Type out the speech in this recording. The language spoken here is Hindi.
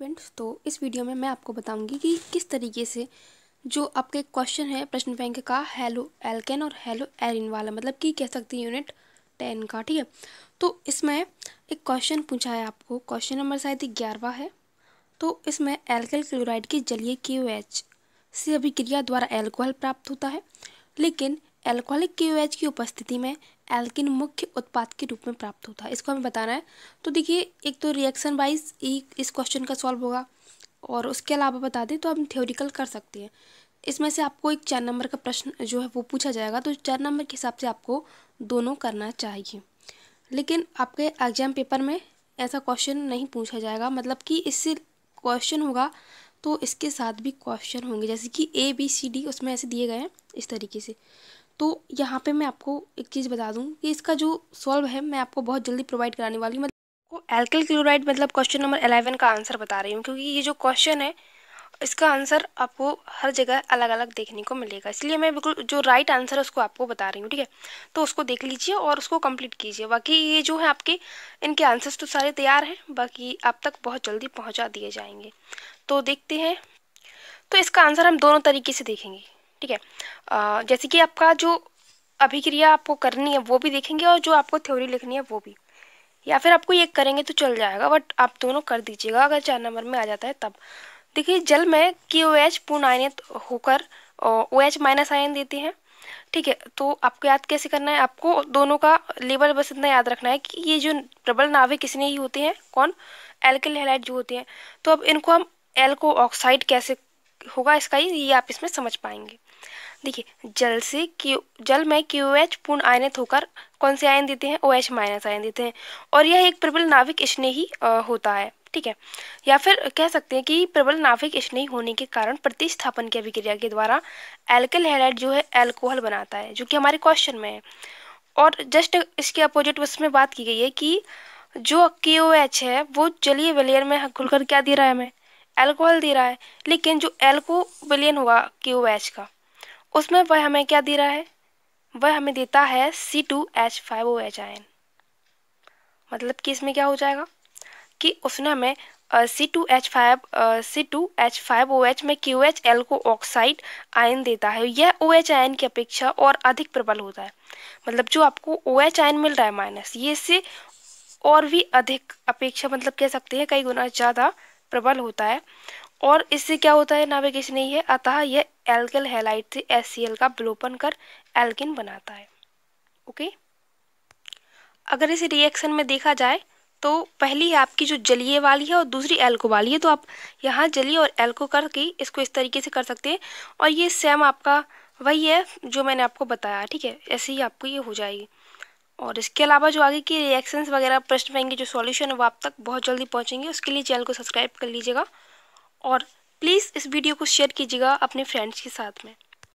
स्टूडेंट्स तो इस वीडियो में मैं आपको बताऊंगी कि किस तरीके से जो आपका एक क्वेश्चन है प्रश्न बैंक का हेलो एल्केन और हेलो एरिन वाला मतलब कि कह सकते हैं यूनिट टेन का ठीक है तो इसमें एक क्वेश्चन पूछा है आपको क्वेश्चन नंबर शायद ग्यारहवा है तो इसमें एल्केल क्लोराइड की जलीय के एच से अभिक्रिया द्वारा एल्कोहल प्राप्त होता है लेकिन एल्कोहलिक के की उपस्थिति में एल्किन मुख्य उत्पाद के रूप में प्राप्त होता है इसको हमें बताना है तो देखिए एक तो रिएक्शन वाइज इस क्वेश्चन का सॉल्व होगा और उसके अलावा बता दें तो हम थ्योरिकल कर सकते हैं इसमें से आपको एक चार नंबर का प्रश्न जो है वो पूछा जाएगा तो चार नंबर के हिसाब से आपको दोनों करना चाहिए लेकिन आपके एग्जाम पेपर में ऐसा क्वेश्चन नहीं पूछा जाएगा मतलब कि इससे क्वेश्चन होगा तो इसके साथ भी क्वेश्चन होंगे जैसे कि ए बी सी डी उसमें ऐसे दिए गए हैं इस तरीके से तो यहाँ पे मैं आपको एक चीज़ बता दूँ कि इसका जो सॉल्व है मैं आपको बहुत जल्दी प्रोवाइड कराने वाली हूँ मतलब आपको एल्कल क्लोराइड मतलब क्वेश्चन नंबर अलेवन का आंसर बता रही हूँ क्योंकि ये जो क्वेश्चन है इसका आंसर आपको हर जगह अलग अलग देखने को मिलेगा इसलिए मैं बिल्कुल जो राइट आंसर है उसको आपको बता रही हूँ ठीक है तो उसको देख लीजिए और उसको कंप्लीट कीजिए बाकी ये जो है आपके इनके आंसर्स तो सारे तैयार हैं बाकी आप तक बहुत जल्दी पहुँचा दिए जाएंगे तो देखते हैं तो इसका आंसर हम दोनों तरीके से देखेंगे ठीक है जैसे कि आपका जो अभिक्रिया आपको करनी है वो भी देखेंगे और जो आपको थ्योरी लिखनी है वो भी या फिर आपको ये करेंगे तो चल जाएगा बट आप दोनों कर दीजिएगा अगर चार नंबर में आ जाता है तब देखिए जल में कि ओ एच पूर्ण आयनित होकर ओ एच माइनस आयन देती है ठीक है तो आपको याद कैसे करना है आपको दोनों का लेवल बस इतना याद रखना है कि ये जो प्रबल नावे किसने ही होते हैं कौन एल्किल हेलाइट जो होते हैं तो अब इनको हम एल्को ऑक्साइड कैसे होगा इसका ही ये आप इसमें समझ पाएंगे देखिए जल से क्यू जल में क्यू एच पूर्ण आयनित होकर कौन से आयन देते हैं ओ एच माइनस आयन देते हैं और यह एक प्रबल नाभिक स्नेही होता है ठीक है या फिर कह सकते हैं कि प्रबल नाभिक स्नेही होने के कारण प्रतिस्थापन की अभिक्रिया के द्वारा एल्कल हेलाइट जो है एल्कोहल बनाता है जो कि हमारे क्वेश्चन में है और जस्ट इसके अपोजिट उसमें बात की गई है कि जो के ओ एच है वो जलीय विलयन में खुलकर क्या दे रहा है हमें एल्कोहल दे रहा है लेकिन जो एल्को विलयन हुआ के ओ एच का उसमें वह हमें क्या दे रहा है वह हमें देता है C two H five O H ion मतलब कि इसमें क्या हो जाएगा कि उसने हमें C two H five C two H five O H में क्यू एच एल को ऑक्साइड आयन देता है यह ओ एच आयन की अपेक्षा और अधिक प्रबल होता है मतलब जो आपको ओ एच आयन मिल रहा है माइनस ये इससे और भी अधिक अपेक्षा मतलब कह सकते हैं कई गुना ज़्यादा प्रबल होता है और इससे क्या होता है नाविगेशन नहीं है अतः यह एल्कल हेलाइट से एस का विलोपन कर एल्किन बनाता है ओके अगर इस रिएक्शन में देखा जाए तो पहली आपकी जो जलीय वाली है और दूसरी एल्को वाली है तो आप यहाँ जलीय और एल्को करके इसको इस तरीके से कर सकते हैं और ये सेम आपका वही है जो मैंने आपको बताया ठीक है ऐसे ही आपको ये हो जाएगी और इसके अलावा जो आगे की रिएक्शंस वगैरह प्रश्न रहेंगे जो सॉल्यूशन है वो आप तक बहुत जल्दी पहुँचेंगे उसके लिए चैनल को सब्सक्राइब कर लीजिएगा और प्लीज़ इस वीडियो को शेयर कीजिएगा अपने फ्रेंड्स के साथ में